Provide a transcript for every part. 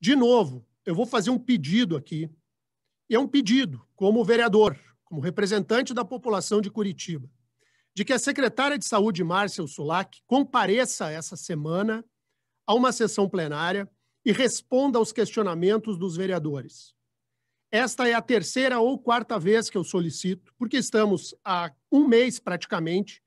De novo, eu vou fazer um pedido aqui. E é um pedido, como vereador, como representante da população de Curitiba, de que a secretária de Saúde, Márcia Sulac, compareça essa semana a uma sessão plenária e responda aos questionamentos dos vereadores. Esta é a terceira ou quarta vez que eu solicito, porque estamos há um mês praticamente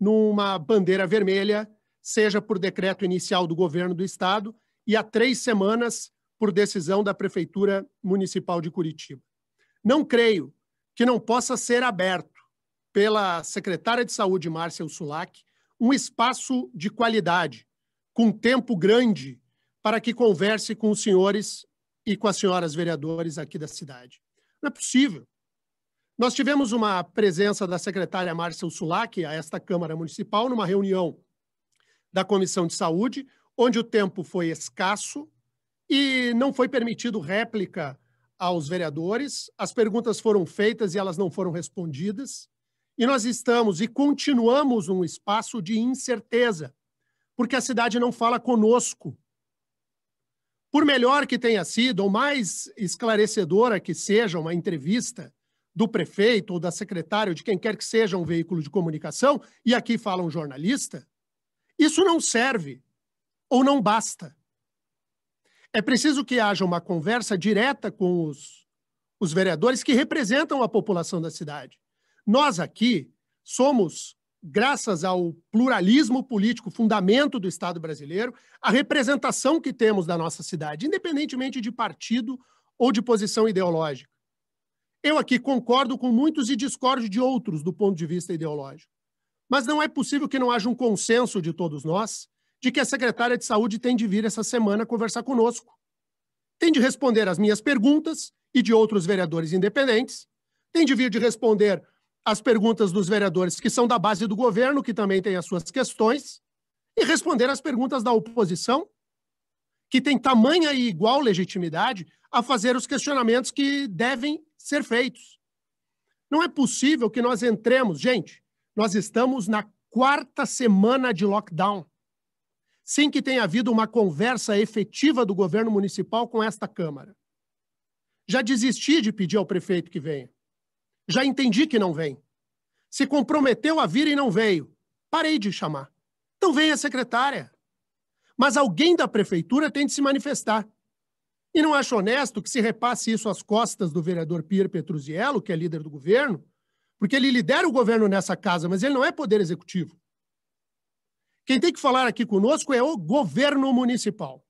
numa bandeira vermelha, seja por decreto inicial do governo do Estado, e há três semanas por decisão da Prefeitura Municipal de Curitiba. Não creio que não possa ser aberto pela secretária de Saúde, Márcia Ursulac, um espaço de qualidade, com tempo grande, para que converse com os senhores e com as senhoras vereadores aqui da cidade. Não é possível. Nós tivemos uma presença da secretária Márcia Ursulac a esta Câmara Municipal numa reunião da Comissão de Saúde, onde o tempo foi escasso e não foi permitido réplica aos vereadores. As perguntas foram feitas e elas não foram respondidas. E nós estamos e continuamos um espaço de incerteza, porque a cidade não fala conosco. Por melhor que tenha sido, ou mais esclarecedora que seja uma entrevista do prefeito ou da secretária, ou de quem quer que seja um veículo de comunicação, e aqui fala um jornalista, isso não serve ou não basta. É preciso que haja uma conversa direta com os, os vereadores que representam a população da cidade. Nós aqui somos, graças ao pluralismo político, fundamento do Estado brasileiro, a representação que temos da nossa cidade, independentemente de partido ou de posição ideológica. Eu aqui concordo com muitos e discordo de outros do ponto de vista ideológico. Mas não é possível que não haja um consenso de todos nós de que a secretária de saúde tem de vir essa semana conversar conosco. Tem de responder às minhas perguntas e de outros vereadores independentes, tem de vir de responder às perguntas dos vereadores que são da base do governo, que também têm as suas questões, e responder às perguntas da oposição, que tem tamanha e igual legitimidade a fazer os questionamentos que devem ser feitos. Não é possível que nós entremos, gente, nós estamos na quarta semana de lockdown sem que tenha havido uma conversa efetiva do governo municipal com esta Câmara. Já desisti de pedir ao prefeito que venha. Já entendi que não vem. Se comprometeu a vir e não veio. Parei de chamar. Então venha a secretária. Mas alguém da prefeitura tem de se manifestar. E não acho honesto que se repasse isso às costas do vereador Pierre Petruziello, que é líder do governo, porque ele lidera o governo nessa casa, mas ele não é poder executivo. Quem tem que falar aqui conosco é o governo municipal.